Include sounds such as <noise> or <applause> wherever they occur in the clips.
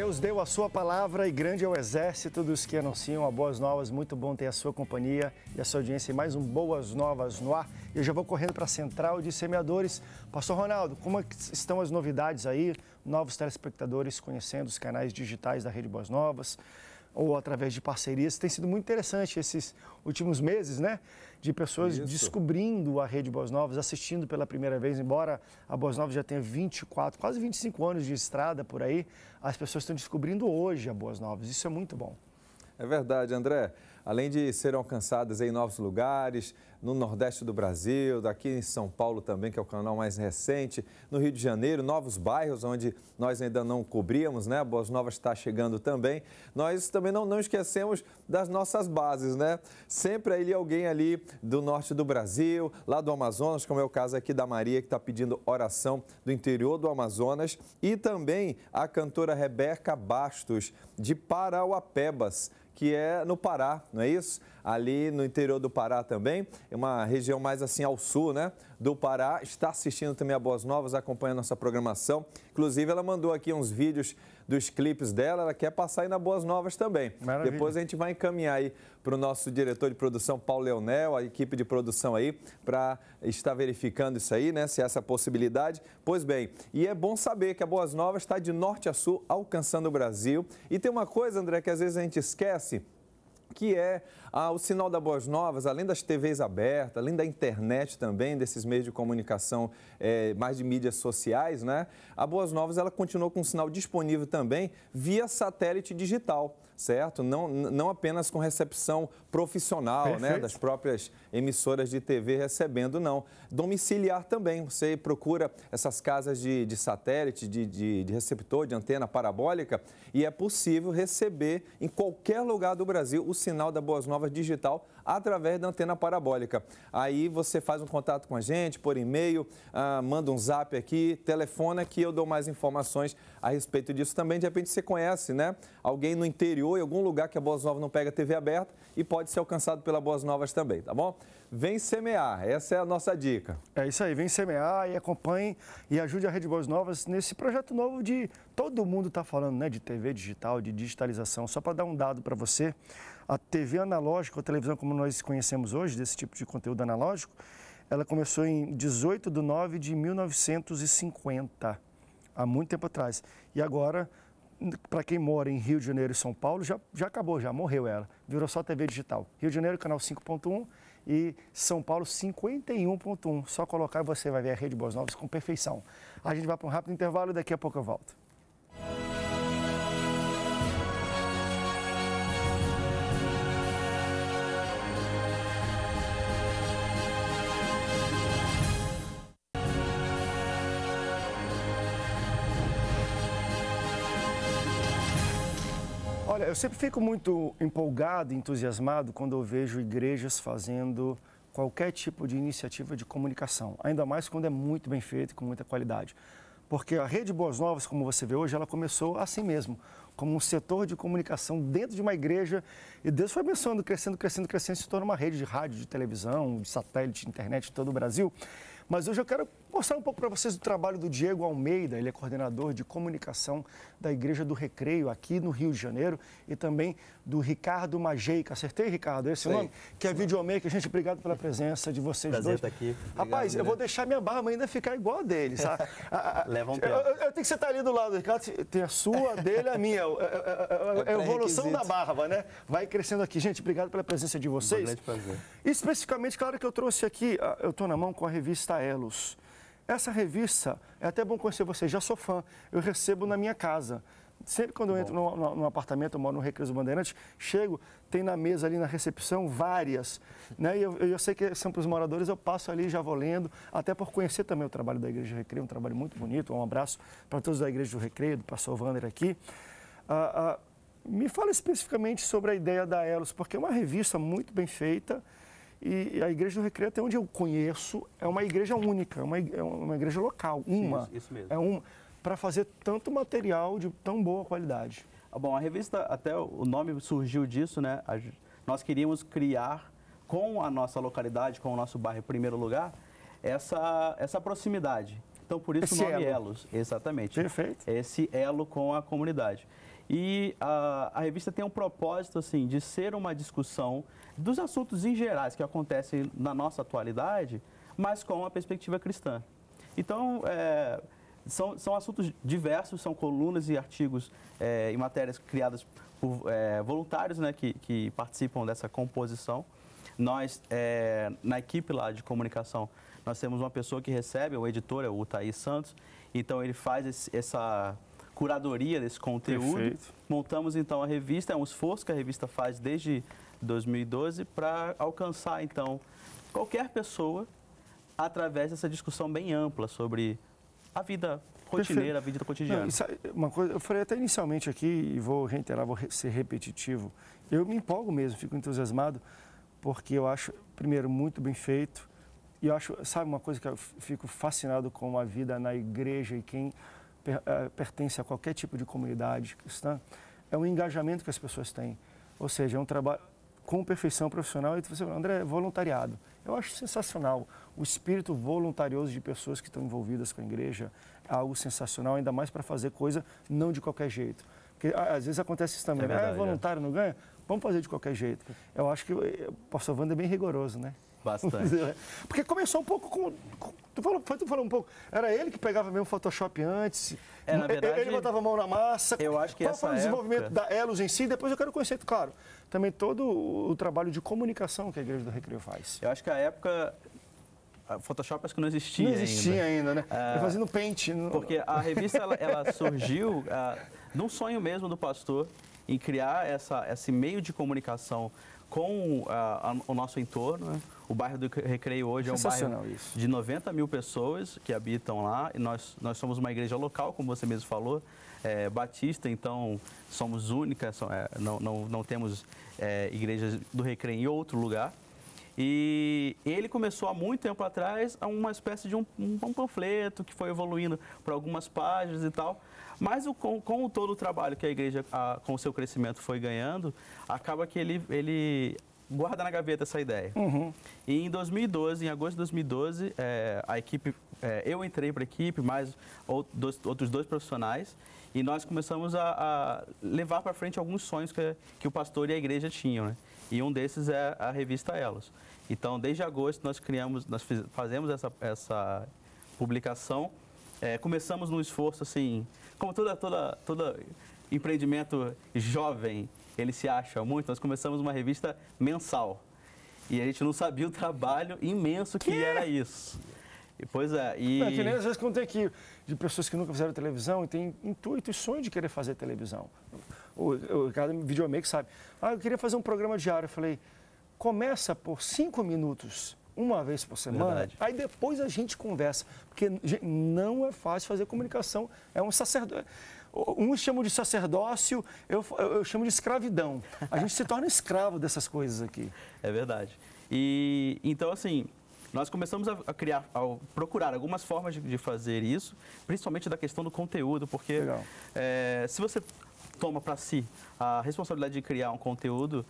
Deus deu a sua palavra e grande é o exército dos que anunciam a boas novas. Muito bom ter a sua companhia e a sua audiência e mais um Boas Novas no ar. Eu já vou correndo para a Central de Semeadores. Pastor Ronaldo, como é estão as novidades aí? Novos telespectadores conhecendo os canais digitais da Rede Boas Novas ou através de parcerias. Tem sido muito interessante esses últimos meses, né? de pessoas Isso. descobrindo a rede Boas Novas, assistindo pela primeira vez, embora a Boas Novas já tenha 24, quase 25 anos de estrada por aí, as pessoas estão descobrindo hoje a Boas Novas. Isso é muito bom. É verdade, André além de serem alcançadas em novos lugares, no Nordeste do Brasil, daqui em São Paulo também, que é o canal mais recente, no Rio de Janeiro, novos bairros onde nós ainda não cobríamos, né? Boas Novas está chegando também. Nós também não, não esquecemos das nossas bases, né? Sempre ali alguém ali do norte do Brasil, lá do Amazonas, como é o caso aqui da Maria, que está pedindo oração do interior do Amazonas, e também a cantora Rebeca Bastos, de Parauapebas, que é no Pará, não é isso? ali no interior do Pará também, uma região mais assim ao sul, né, do Pará, está assistindo também a Boas Novas, acompanha a nossa programação. Inclusive, ela mandou aqui uns vídeos dos clipes dela, ela quer passar aí na Boas Novas também. Maravilha. Depois a gente vai encaminhar aí para o nosso diretor de produção, Paulo Leonel, a equipe de produção aí, para estar verificando isso aí, né, se é essa possibilidade. Pois bem, e é bom saber que a Boas Novas está de norte a sul, alcançando o Brasil. E tem uma coisa, André, que às vezes a gente esquece, que é ah, o sinal da Boas Novas, além das TVs abertas, além da internet também, desses meios de comunicação eh, mais de mídias sociais, né? A Boas Novas ela continuou com o sinal disponível também via satélite digital certo? Não, não apenas com recepção profissional, né, Perfeito. né? Das próprias emissoras de TV recebendo, não. Domiciliar também. Você procura essas casas de, de satélite, de, de, de receptor, de antena parabólica, e é possível receber em qualquer lugar do Brasil o sinal da Boas Novas digital através da antena parabólica. Aí você faz um contato com a gente por e-mail, ah, manda um zap aqui, telefona que eu dou mais informações a respeito disso também. De repente você conhece, né? Alguém no interior, em algum lugar que a Boas Novas não pega TV aberta e pode ser alcançado pela Boas Novas também, tá bom? Vem semear, essa é a nossa dica. É isso aí, vem semear e acompanhe e ajude a Rede Boas Novas nesse projeto novo de todo mundo está falando, né, de TV digital, de digitalização. Só para dar um dado para você, a TV analógica, ou televisão como nós conhecemos hoje, desse tipo de conteúdo analógico, ela começou em 18 de 9 de 1950, há muito tempo atrás. E agora, para quem mora em Rio de Janeiro e São Paulo, já, já acabou, já morreu ela. Virou só TV digital. Rio de Janeiro, canal 5.1 e São Paulo 51.1. Só colocar e você vai ver a Rede Boas Novas com perfeição. A gente vai para um rápido intervalo e daqui a pouco eu volto. eu sempre fico muito empolgado, entusiasmado quando eu vejo igrejas fazendo qualquer tipo de iniciativa de comunicação, ainda mais quando é muito bem feito e com muita qualidade. Porque a Rede Boas Novas, como você vê hoje, ela começou assim mesmo, como um setor de comunicação dentro de uma igreja. E Deus foi abençoando, crescendo, crescendo, crescendo, se tornou uma rede de rádio, de televisão, de satélite, de internet em todo o Brasil. Mas hoje eu quero mostrar um pouco para vocês o trabalho do Diego Almeida, ele é coordenador de comunicação da Igreja do Recreio aqui no Rio de Janeiro e também do Ricardo Majeica. Acertei, Ricardo, esse Sei. nome? Que é videomaker. Gente, obrigado pela presença de vocês Prazer dois. Tá aqui. Obrigado, Rapaz, né? eu vou né? deixar minha barba ainda ficar igual a dele, sabe? <laughs> Leva um tempo. Eu, eu, tenho que sentar ali do lado, Ricardo, tem a sua, a dele, a minha. É a evolução da barba, né? Vai crescendo aqui. Gente, obrigado pela presença de vocês. Um grande prazer. Especificamente, claro que eu trouxe aqui, ah, eu estou na mão com a revista Elos. Essa revista, é até bom conhecer você já sou fã, eu recebo na minha casa. Sempre quando eu entro no, no, no, apartamento, eu moro no Recreio Bandeirantes, chego, tem na mesa ali na recepção várias. Né? E eu, eu sei que são para os moradores, eu passo ali já vou lendo, até por conhecer também o trabalho da Igreja do Recreio, um trabalho muito bonito. Um abraço para todos da Igreja do Recreio, do pastor Wander aqui. Ah, ah, me fala especificamente sobre a ideia da Elos, porque é uma revista muito bem feita, e a igreja do Recreio, até onde eu conheço, é uma igreja única, é uma, é uma igreja local, uma. Isso, isso mesmo. É uma, para fazer tanto material de tão boa qualidade. Ah, bom, a revista, até o nome surgiu disso, né? A, nós queríamos criar com a nossa localidade, com o nosso bairro em primeiro lugar, essa, essa proximidade. Então, por isso Esse o nome elo. Elos. Exatamente. Perfeito. Esse elo com a comunidade. E a, a revista tem um propósito, assim, de ser uma discussão dos assuntos em gerais que acontecem na nossa atualidade, mas com uma perspectiva cristã. Então, é, são, são assuntos diversos, são colunas e artigos é, e matérias criadas por é, voluntários né, que, que participam dessa composição. Nós, é, na equipe lá de comunicação, nós temos uma pessoa que recebe, o editor é o Thaís Santos, então ele faz esse, essa curadoria desse conteúdo. Perfeito. Montamos então a revista, é um esforço que a revista faz desde 2012 para alcançar então qualquer pessoa através dessa discussão bem ampla sobre a vida rotineira, a vida cotidiana. Não, uma coisa, eu falei até inicialmente aqui e vou reiterar, vou ser repetitivo. Eu me empolgo mesmo, fico entusiasmado porque eu acho primeiro muito bem feito e eu acho, sabe uma coisa que eu fico fascinado com a vida na igreja e quem eh, pertence a qualquer tipo de comunidade cristã, é um engajamento que as pessoas têm. Ou seja, é um trabalho com perfeição profissional. E você fala, assim, André, é voluntariado. Eu acho sensacional. O espírito voluntarioso de pessoas que estão envolvidas com a igreja é algo sensacional, ainda mais para fazer coisa não de qualquer jeito. Porque às vezes acontece isso também. É, verdade, né? ah, é, é. voluntário, é. não ganha? Vamos fazer de qualquer jeito. Eu acho que eh, o pastor Wanda é bem rigoroso, né? Bastante. Né? Porque começou um pouco com. com tu, falou, tu falou um pouco. Era ele que pegava mesmo o Photoshop antes. É, na verdade, ele botava a mão na massa. Eu acho que Qual foi o desenvolvimento época... da Elos em si? Depois eu quero conhecer, claro, também todo o trabalho de comunicação que a Igreja do Recreio faz. Eu acho que a época. Photoshop acho que não existia ainda. Não existia ainda, ainda né? Ah, fazendo pente. No... Porque a revista ela, ela surgiu ah, num sonho mesmo do pastor em criar essa, esse meio de comunicação com a, a, o nosso entorno. Né? O bairro do Recreio hoje é um bairro isso. de 90 mil pessoas que habitam lá. E nós, nós somos uma igreja local, como você mesmo falou, é, batista, então somos únicas, é, não, não, não temos é, igrejas do Recreio em outro lugar. E ele começou há muito tempo atrás uma espécie de um, um panfleto que foi evoluindo para algumas páginas e tal. Mas o, com, com todo o trabalho que a igreja, a, com o seu crescimento, foi ganhando, acaba que ele, ele guarda na gaveta essa ideia. Uhum. E em 2012, em agosto de 2012, é, a equipe, é, eu entrei para a equipe, mais outros, outros dois profissionais, e nós começamos a, a levar para frente alguns sonhos que, que o pastor e a igreja tinham, né? E um desses é a revista Elas Então, desde agosto, nós criamos, nós fazemos essa, essa publicação é, começamos num esforço assim, como toda, toda, todo empreendimento jovem, ele se acha muito. Nós começamos uma revista mensal e a gente não sabia o trabalho imenso que, que? era isso. E, pois é, e... É que nem às vezes quando tem aqui de pessoas que nunca fizeram televisão e tem intuito e sonho de querer fazer televisão. O, o cara videomaker sabe. Ah, eu queria fazer um programa diário. Eu falei, começa por cinco minutos uma vez por semana. Verdade. Aí depois a gente conversa, porque não é fácil fazer comunicação. É um sacerdote, Uns chamam de sacerdócio, eu, eu chamo de escravidão. A gente se torna escravo dessas coisas aqui. É verdade. E então, assim, nós começamos a, criar, a procurar algumas formas de, de fazer isso, principalmente da questão do conteúdo, porque é, se você toma para si a responsabilidade de criar um conteúdo,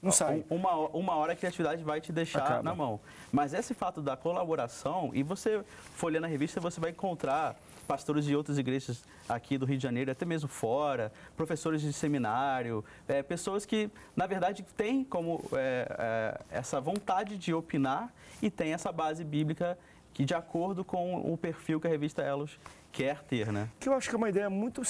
não ah, sai. Uma, uma hora a criatividade vai te deixar Acaba. na mão. Mas esse fato da colaboração, e você folheando a revista, você vai encontrar pastores de outras igrejas aqui do Rio de Janeiro, até mesmo fora, professores de seminário, é, pessoas que, na verdade, têm como é, é, essa vontade de opinar e têm essa base bíblica que, de acordo com o perfil que a revista Elos quer ter, né? Que eu acho que é uma ideia muito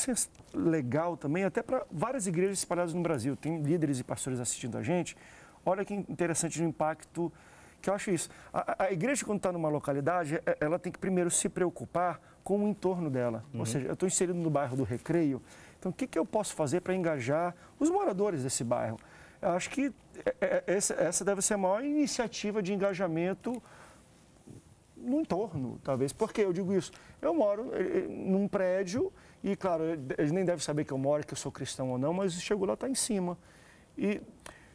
legal também, até para várias igrejas espalhadas no Brasil. Tem líderes e pastores assistindo a gente. Olha que interessante o impacto que eu acho isso. A, a igreja, quando está numa localidade, é, ela tem que primeiro se preocupar com o entorno dela. Uhum. Ou seja, eu estou inserido no bairro do Recreio, então o que, que eu posso fazer para engajar os moradores desse bairro? Eu acho que é, é, essa deve ser a maior iniciativa de engajamento no entorno, talvez. Por que eu digo isso? Eu moro eh, eh, num prédio e, claro, eh, eles nem devem saber que eu moro, que eu sou cristão ou não, mas chegou lá, está em cima. E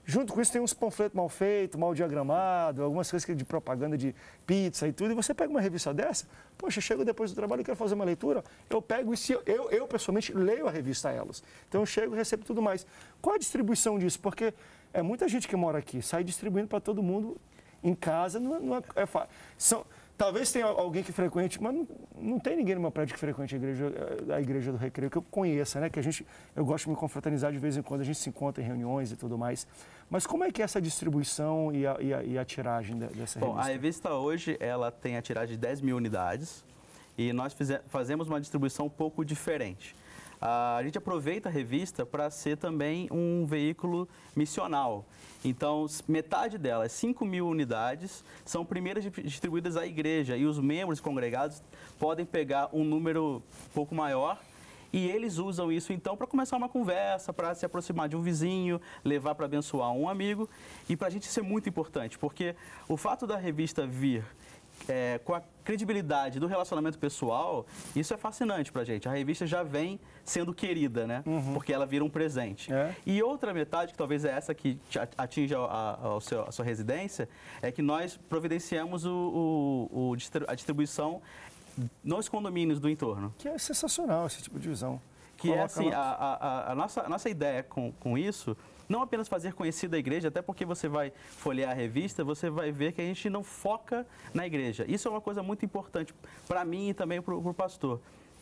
junto com isso tem uns panfletos mal feitos, mal diagramado, algumas coisas de propaganda de pizza e tudo. E você pega uma revista dessa, poxa, chego depois do trabalho e quero fazer uma leitura, eu pego e se eu, eu, eu pessoalmente leio a revista a elas. Então eu chego e recebo tudo mais. Qual a distribuição disso? Porque é muita gente que mora aqui, sai distribuindo para todo mundo em casa, não, é, não é, é fácil. São, Talvez tenha alguém que frequente, mas não, não tem ninguém no meu prédio que frequente a igreja, eh, a igreja do Recreio que eu conheça, né? Que a gente, eu gosto de me confraternizar de vez em quando, a gente se encontra em reuniões e tudo mais. Mas como é que é essa distribuição e a, e a, e a tiragem dessa revista? Bom, a revista hoje ela tem a tiragem de 10 mil unidades e nós fazemos uma distribuição um pouco diferente a gente aproveita a revista para ser também um veículo missional. Então, metade delas, 5 é mil unidades, são primeiras distribuídas à igreja e os membros congregados podem pegar um número pouco maior e eles usam isso então para começar uma conversa, para se aproximar de um vizinho, levar para abençoar um amigo. E para a gente isso é muito importante, porque o fato da revista vir é, com a credibilidade do relacionamento pessoal, isso é fascinante pra gente. A revista já vem sendo querida, né? Uhum. Porque ela vira um presente. É. E outra metade, que talvez é essa que atinja a, a, a, sua residência, é que nós providenciamos o, o, o, a distribuição nos condomínios do entorno. Que é sensacional esse tipo de visão. Que é Coloca é assim, a, nossa, a nossa ideia com, com isso não apenas fazer conhecida a igreja, até porque você vai folhear a revista, você vai ver que a gente não foca na igreja. Isso é uma coisa muito importante para mim e também para o pastor.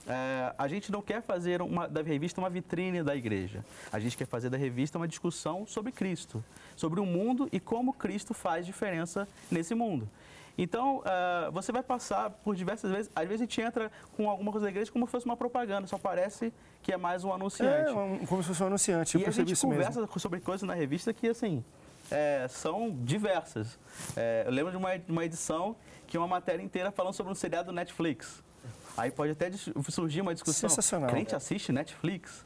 É, a gente não quer fazer uma, da revista uma vitrine da igreja. A gente quer fazer da revista uma discussão sobre Cristo, sobre o mundo e como Cristo faz diferença nesse mundo. Então, uh, você vai passar por diversas vezes. Às vezes a gente entra com alguma coisa da igreja como se fosse uma propaganda, só aparece que é mais um é, anunciante. É, um, como se fosse um anunciante. E a gente conversa mesmo. sobre coisas na revista que, assim, é, são diversas. É, eu lembro de uma, uma edição que uma matéria inteira falando sobre um seriado Netflix. Aí pode até surgir uma discussão. Sensacional. Crente assiste Netflix?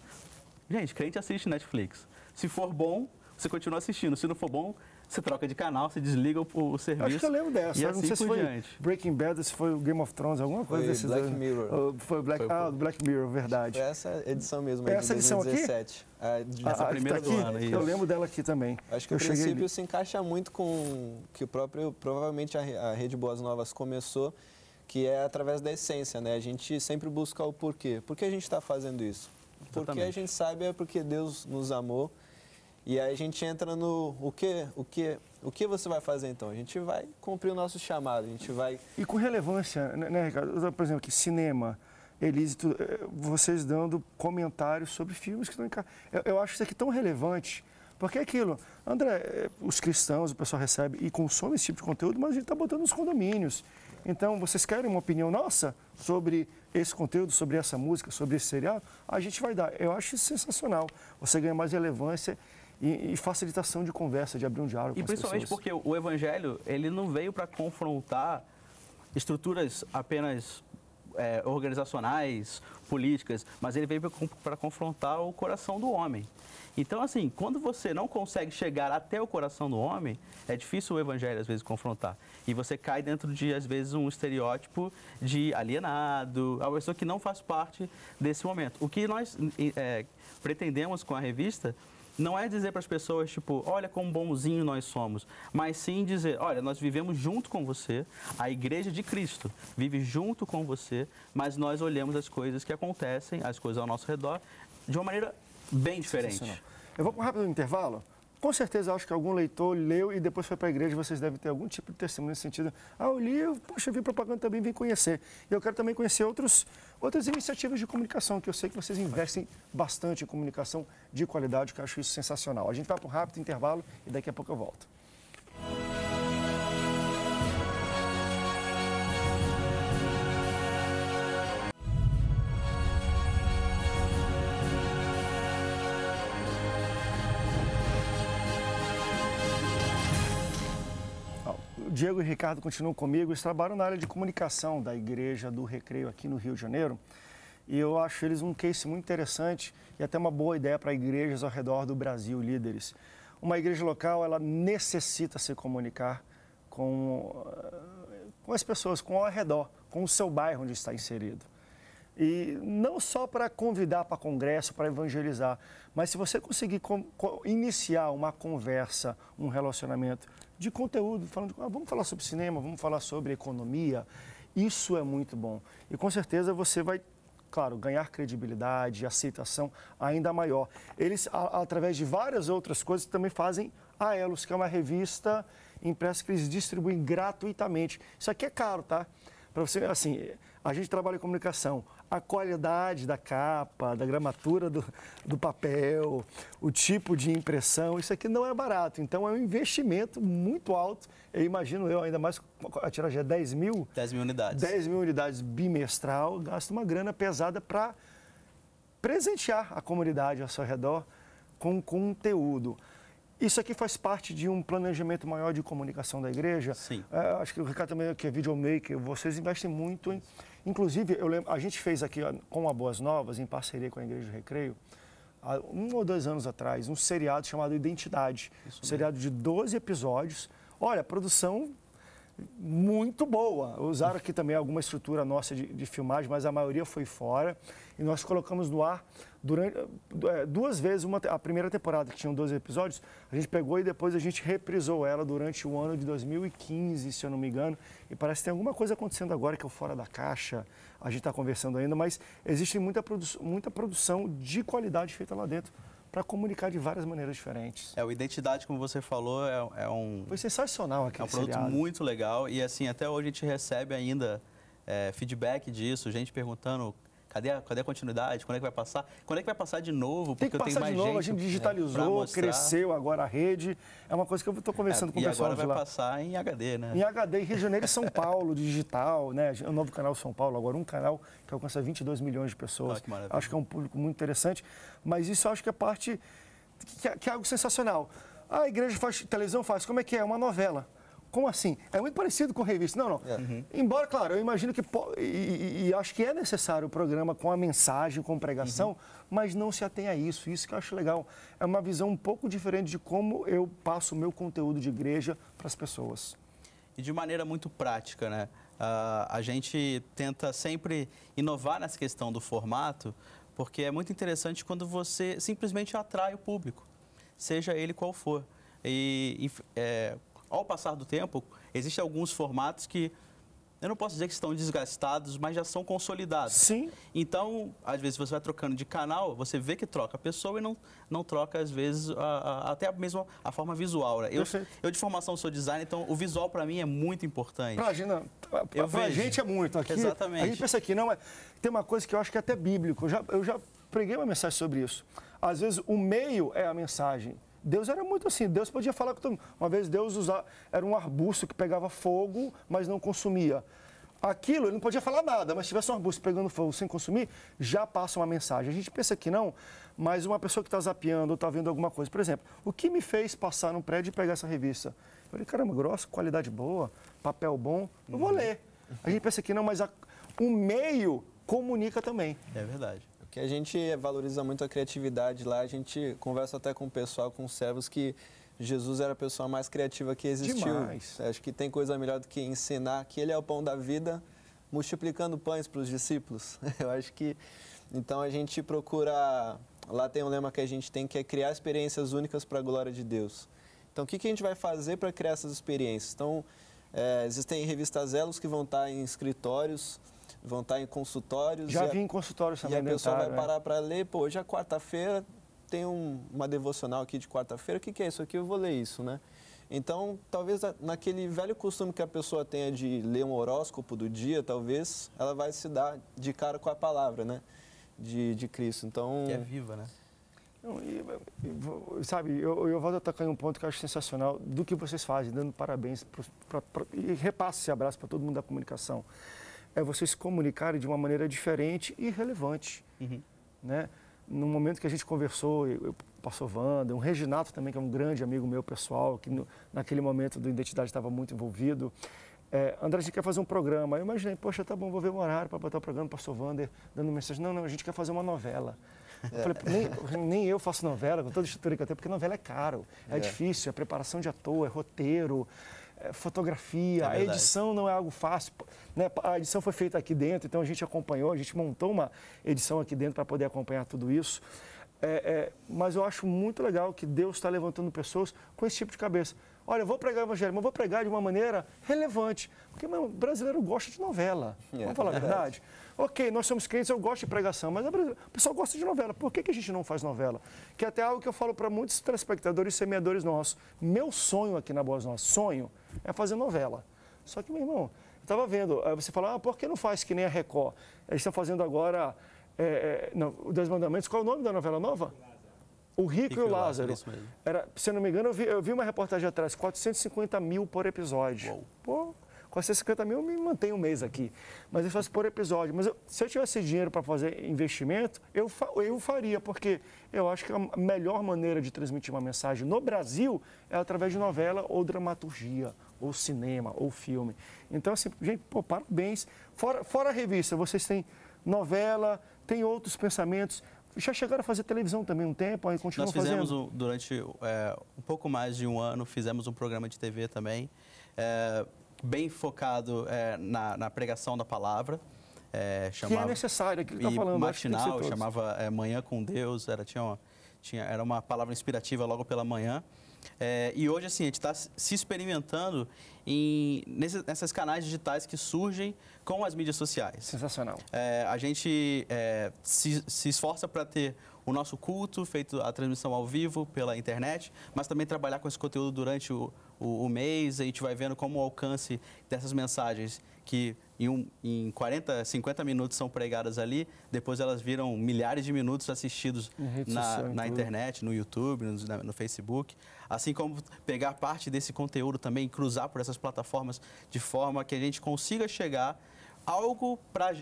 Gente, crente assiste Netflix. Se for bom, você continua assistindo. Se não for bom, você troca de canal, você desliga o, o serviço. Acho que eu lembro dessa. E assim não sei se foi diante. Breaking Bad, se foi o Game of Thrones, alguma coisa foi desses Black anos. Mirror. Foi Black, foi ah, Black Mirror, verdade. Foi essa edição mesmo, essa de 2017. Edição aqui? A, é, de, a, ah, primeira tá aqui, ano, Eu lembro dela aqui também. Acho que eu o princípio se encaixa muito com que o próprio, provavelmente a, a Rede Boas Novas começou que é através da essência, né? A gente sempre busca o porquê. Por que a gente está fazendo isso? Porque Exatamente. a gente sabe é porque Deus nos amou e aí a gente entra no o que, o que, o que você vai fazer então? A gente vai cumprir o nosso chamado, a gente vai. E com relevância, né, né Ricardo? Por exemplo, que cinema, Elise, tudo, é, vocês dando comentários sobre filmes que estão em casa. Eu, eu acho isso aqui tão relevante. Porque é aquilo, André, é, os cristãos, o pessoal recebe e consome esse tipo de conteúdo, mas a gente está botando nos condomínios. Então, vocês querem uma opinião nossa sobre esse conteúdo, sobre essa música, sobre esse seriado? A gente vai dar. Eu acho isso sensacional. Você ganha mais relevância e, e, facilitação de conversa, de abrir um diálogo. E com principalmente as porque o Evangelho ele não veio para confrontar estruturas apenas é, organizacionais, políticas, mas ele veio para confrontar o coração do homem. Então, assim, quando você não consegue chegar até o coração do homem, é difícil o evangelho, às vezes, confrontar. E você cai dentro de, às vezes, um estereótipo de alienado, a pessoa que não faz parte desse momento. O que nós é, pretendemos com a revista não é dizer para as pessoas, tipo, olha quão bonzinho nós somos, mas sim dizer, olha, nós vivemos junto com você, a igreja de Cristo vive junto com você, mas nós olhamos as coisas que acontecem, as coisas ao nosso redor, de uma maneira bem diferente. Eu vou para um rápido intervalo com certeza acho que algum leitor leu e depois foi para a igreja, vocês devem ter algum tipo de testemunho nesse sentido. Ah, eu li, eu, poxa, eu vi propaganda também, vim conhecer. E eu quero também conhecer outros, outras iniciativas de comunicação, que eu sei que vocês investem bastante em comunicação de qualidade, que eu acho isso sensacional. A gente vai para um rápido intervalo e daqui a pouco eu volto. Diego e Ricardo continuam comigo. Eles trabalham na área de comunicação da Igreja do Recreio aqui no Rio de Janeiro. E eu acho eles um case muito interessante e até uma boa ideia para igrejas ao redor do Brasil, líderes. Uma igreja local, ela necessita se comunicar com, eh, com as pessoas, com ao redor, com o seu bairro onde está inserido. E não só para convidar para congresso, para evangelizar, mas se você conseguir iniciar uma conversa, um relacionamento de conteúdo, falando de, ah, vamos falar sobre cinema, vamos falar sobre economia. Isso é muito bom. E com certeza você vai, claro, ganhar credibilidade, aceitação ainda maior. Eles, a, através de várias outras coisas, também fazem a Elos, que é uma revista impressa que eles distribuem gratuitamente. Isso aqui é caro, tá? Para você, assim, a gente trabalha em comunicação a qualidade da capa, da gramatura do, do papel, o tipo de impressão. Isso aqui não é barato, então é um investimento muito alto. Eu imagino eu, ainda mais a tiragem é 10 mil. 10 mil unidades. 10 mil unidades bimestral, gasta uma grana pesada para presentear a comunidade ao seu redor com conteúdo. Isso aqui faz parte de um planejamento maior de comunicação da igreja. Sim. É, acho que o Ricardo também, é que é videomaker, vocês investem muito em Inclusive, eu lembro, a gente fez aqui com a Boas Novas, em parceria com a Igreja do Recreio, há um ou dois anos atrás, um seriado chamado Identidade. um seriado de 12 episódios. Olha, produção muito boa. Usaram aqui também alguma estrutura nossa de, de, filmagem, mas a maioria foi fora. E nós colocamos no ar durante eh, eh, duas vezes. Uma, a primeira temporada, que tinham 12 episódios, a gente pegou e depois a gente reprisou ela durante o ano de 2015, se eu não me engano. E parece que tem alguma coisa acontecendo agora que é o Fora da Caixa. A gente está conversando ainda, mas existe muita, produ muita produção de qualidade feita lá dentro para comunicar de várias maneiras diferentes. É, o Identidade, como você falou, é, é um... Foi sensacional aquele É um produto seriado. muito legal e, assim, até hoje a gente recebe ainda é, feedback disso, gente perguntando Cadê a, cadê a continuidade? Quando é que vai passar? Quando é que vai passar de novo? Porque Tem que passar tenho mais de novo, gente, a gente digitalizou, é, cresceu agora a rede. É uma coisa que eu estou é, conversando é, com o pessoal agora vai lá. passar em HD, né? Em HD, em Rio de Janeiro e São Paulo, digital, né? O novo canal São Paulo, agora um canal que alcança 22 milhões de pessoas. Ah, que maravilha. acho que é um público muito interessante. Mas isso acho que é parte... que, que é algo sensacional. a igreja faz televisão, faz. Como é que é? É uma novela como assim? É muito parecido com revista. Não, não. É. Uhum. Embora, claro, eu imagino que. E, e, acho que é necessário o programa com a mensagem, com pregação, uhum. mas não se atém a isso. Isso que eu acho legal. É uma visão um pouco diferente de como eu passo o meu conteúdo de igreja para as pessoas. E de maneira muito prática, né? Uh, a gente tenta sempre inovar nessa questão do formato, porque é muito interessante quando você simplesmente atrai o público, seja ele qual for. E é, ao passar do tempo, existem alguns formatos que eu não posso dizer que estão desgastados, mas já são consolidados. Sim. Então, às vezes você vai trocando de canal, você vê que troca a pessoa e não, não troca, às vezes, a, a, até mesmo a forma visual. Né? Eu, eu, de formação, sou designer, então o visual para mim é muito importante. Imagina, pra, pra gente é muito. Aqui, Exatamente. A gente pensa aqui, não, é, tem uma coisa que eu acho que é até bíblico, eu já, eu já preguei uma mensagem sobre isso. Às vezes o meio é a mensagem Deus era muito assim, Deus podia falar com todo mundo. Uma vez Deus usava, era um arbusto que pegava fogo, mas não consumia. Aquilo, ele não podia falar nada, mas se tivesse um arbusto pegando fogo sem consumir, já passa uma mensagem. A gente pensa que não, mas uma pessoa que está zapeando ou está vendo alguma coisa, por exemplo, o que me fez passar num prédio e pegar essa revista? Eu falei, caramba, grossa, qualidade boa, papel bom, eu vou uhum. ler. A gente pensa que não, mas a, o meio comunica também. É verdade que a gente valoriza muito a criatividade lá. A gente conversa até com o pessoal, com os servos, que Jesus era a pessoa mais criativa que existiu. Demais. É, acho que tem coisa melhor do que ensinar que ele é o pão da vida, multiplicando pães para os discípulos. <laughs> Eu acho que. Então a gente procura. Lá tem um lema que a gente tem que é criar experiências únicas para a glória de Deus. Então, o que, que a gente vai fazer para criar essas experiências? Então, é, existem revistas Elos que vão estar em escritórios vão estar tá em consultórios. Já vi em consultórios também. E a pessoa vai parar é. para ler, pô, hoje é quarta-feira, tem um, uma devocional aqui de quarta-feira, o que, que é isso aqui? Eu vou ler isso, né? Então, talvez naquele velho costume que a pessoa tenha de ler um horóscopo do dia, talvez, ela vai se dar de cara com a palavra, né? De, de Cristo. Então... Que é viva, né? Não, e, sabe, eu, eu volto a tocar em um ponto que eu acho sensacional do que vocês fazem, dando parabéns pro, e repasse esse abraço para todo mundo da comunicação é vocês se comunicarem de uma maneira diferente e relevante. Uhum. Né? No momento que a gente conversou, eu, eu passou Wanda, um Reginato também, que é um grande amigo meu pessoal, que no, naquele momento do Identidade estava muito envolvido. É, André, a gente quer fazer um programa. Eu imaginei, poxa, tá bom, vou ver um horário para botar o programa, pastor Wander dando mensagem. Não, não, a gente quer fazer uma novela. Eu é. falei, nem, nem, eu faço novela, com toda a estrutura que eu tenho, porque novela é caro, é, é. difícil, é preparação de ator, é roteiro, é, fotografia, é a edição não é algo fácil. Né? A edição foi feita aqui dentro, então a gente acompanhou, a gente montou uma edição aqui dentro para poder acompanhar tudo isso. É, é, mas eu acho muito legal que Deus está levantando pessoas com esse tipo de cabeça. Olha, eu vou pregar o evangelho, mas vou pregar de uma maneira relevante. Porque o brasileiro gosta de novela. Yeah, é Vamos falar a verdade? Ok, nós somos crentes, eu gosto de pregação, mas o pessoal gosta de novela. Por que, que a gente não faz novela? Que é até algo que eu falo para muitos telespectadores e semeadores nossos. Meu sonho aqui na Boas Novas, sonho, é fazer novela. Só que, meu irmão, eu estava vendo, você fala, ah, por que não faz que nem a Record? Eles estão fazendo agora é, é, não, o Dois Mandamentos. Qual é o nome da novela nova? O Rico, Rico e o Lázaro. Era, se eu não me engano, eu vi, eu vi uma reportagem atrás, 450 mil por episódio. Uou. Pô, com esses 50 mil eu me mantenho um mês aqui. Mas eu faço por episódio. Mas eu, se eu tivesse dinheiro para fazer investimento, eu, eu faria, porque eu acho que a melhor maneira de transmitir uma mensagem no Brasil é através de novela ou dramaturgia ou cinema, ou filme. Então, assim, gente, pô, parabéns. Fora, fora a revista, vocês têm novela, tem outros pensamentos. Já chegaram a fazer televisão também um tempo, aí continuam fazendo? Nós fizemos fazendo. Um, durante é, um pouco mais de um ano, fizemos um programa de TV também. É, bem focado é, na, na, pregação da palavra. É, chamava, que é necessário, aquilo que está falando. matinal, chamava é, Manhã com Deus, era, tinha uma, tinha, era uma palavra inspirativa logo pela manhã. É, e hoje, assim, a gente está se experimentando em, nessas canais digitais que surgem com as mídias sociais. Sensacional. É, a gente é, se, se, esforça para ter o nosso culto, feito a transmissão ao vivo pela internet, mas também trabalhar com esse conteúdo durante o, o, o mês, a gente vai vendo como o alcance dessas mensagens que em, um, em 40, 50 minutos são pregadas ali, depois elas viram milhares de minutos assistidos na, na então. internet, no YouTube, no, no, Facebook. Assim como pegar parte desse conteúdo também, cruzar por essas plataformas de forma que a gente consiga chegar algo para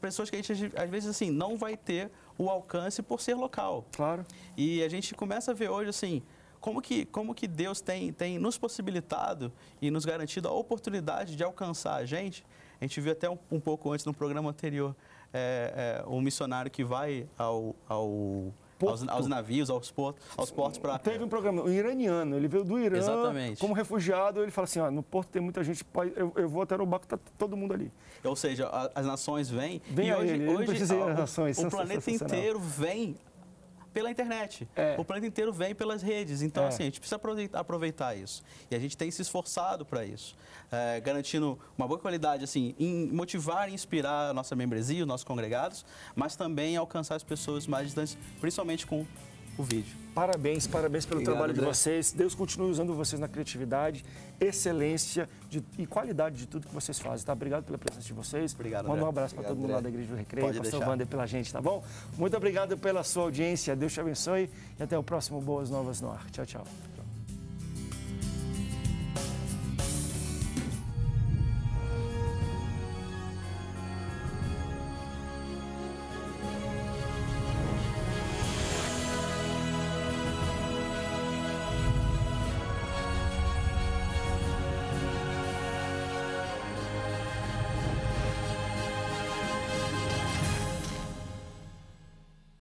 pessoas que a gente, às vezes, assim, não vai ter o alcance por ser local. Claro. E a gente começa a ver hoje, assim, como que, como que Deus tem, tem nos possibilitado e nos garantido a oportunidade de alcançar a gente. A gente viu até um, um pouco antes no programa anterior é, é, um missionário que vai ao, ao aos, aos, navios, aos portos, aos portos para. Teve um programa, um iraniano, ele veio do Irã Exatamente. como refugiado, ele fala assim: ó, no porto tem muita gente, eu, eu vou até o barco, tá todo mundo ali. Ou seja, as nações vêm. Vem e hoje, ele, hoje, ele o, nações, o planeta inteiro vem pela internet. É. O planeta inteiro vem pelas redes. Então, é. assim, a gente precisa aproveitar isso. E a gente tem se esforçado para isso, é, garantindo uma boa qualidade, assim, em motivar e inspirar a nossa membresia, os nossos congregados, mas também alcançar as pessoas mais distantes, principalmente com o vídeo. Parabéns, parabéns pelo Obrigado, trabalho de vocês. Deus continue usando vocês na criatividade, excelência de, e qualidade de tudo que vocês fazem, tá? Obrigado pela presença de vocês. Obrigado, Manda um abraço para todo mundo lá da Igreja do Recreio, Pode pastor Wander pela gente, tá bom? Muito obrigado pela sua audiência. Deus te abençoe e até o próximo Boas Novas no Ar. Tchau, tchau.